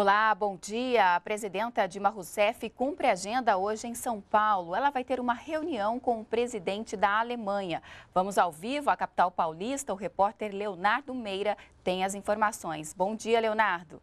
Olá, bom dia. A presidenta Dilma Rousseff cumpre agenda hoje em São Paulo. Ela vai ter uma reunião com o presidente da Alemanha. Vamos ao vivo à capital paulista. O repórter Leonardo Meira tem as informações. Bom dia, Leonardo.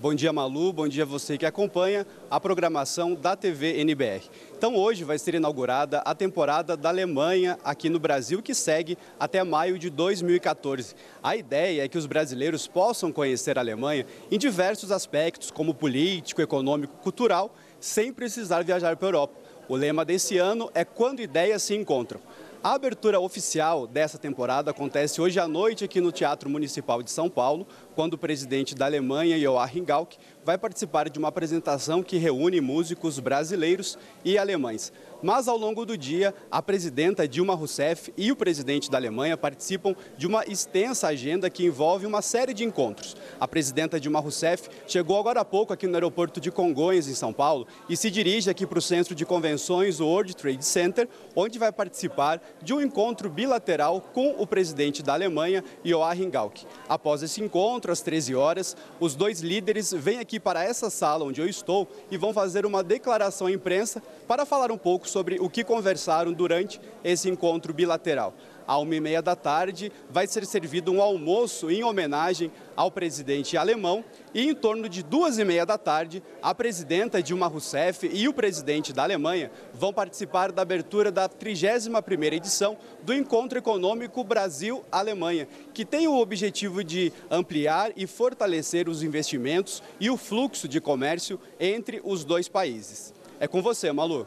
Bom dia, Malu. Bom dia você que acompanha a programação da TV NBR. Então, hoje vai ser inaugurada a temporada da Alemanha aqui no Brasil, que segue até maio de 2014. A ideia é que os brasileiros possam conhecer a Alemanha em diversos aspectos, como político, econômico, cultural, sem precisar viajar para a Europa. O lema desse ano é Quando Ideias se Encontram. A abertura oficial dessa temporada acontece hoje à noite aqui no Teatro Municipal de São Paulo, quando o presidente da Alemanha, Joachim Gauck, vai participar de uma apresentação que reúne músicos brasileiros e alemães. Mas ao longo do dia, a presidenta Dilma Rousseff e o presidente da Alemanha participam de uma extensa agenda que envolve uma série de encontros. A presidenta Dilma Rousseff chegou agora há pouco aqui no aeroporto de Congonhas, em São Paulo, e se dirige aqui para o centro de convenções, o World Trade Center, onde vai participar de um encontro bilateral com o presidente da Alemanha, Joachim Gauck. Após esse encontro, às 13 horas, os dois líderes vêm aqui aqui para essa sala onde eu estou e vão fazer uma declaração à imprensa para falar um pouco sobre o que conversaram durante esse encontro bilateral à uma e meia da tarde, vai ser servido um almoço em homenagem ao presidente alemão. E em torno de duas e meia da tarde, a presidenta Dilma Rousseff e o presidente da Alemanha vão participar da abertura da 31ª edição do Encontro Econômico Brasil-Alemanha, que tem o objetivo de ampliar e fortalecer os investimentos e o fluxo de comércio entre os dois países. É com você, Malu.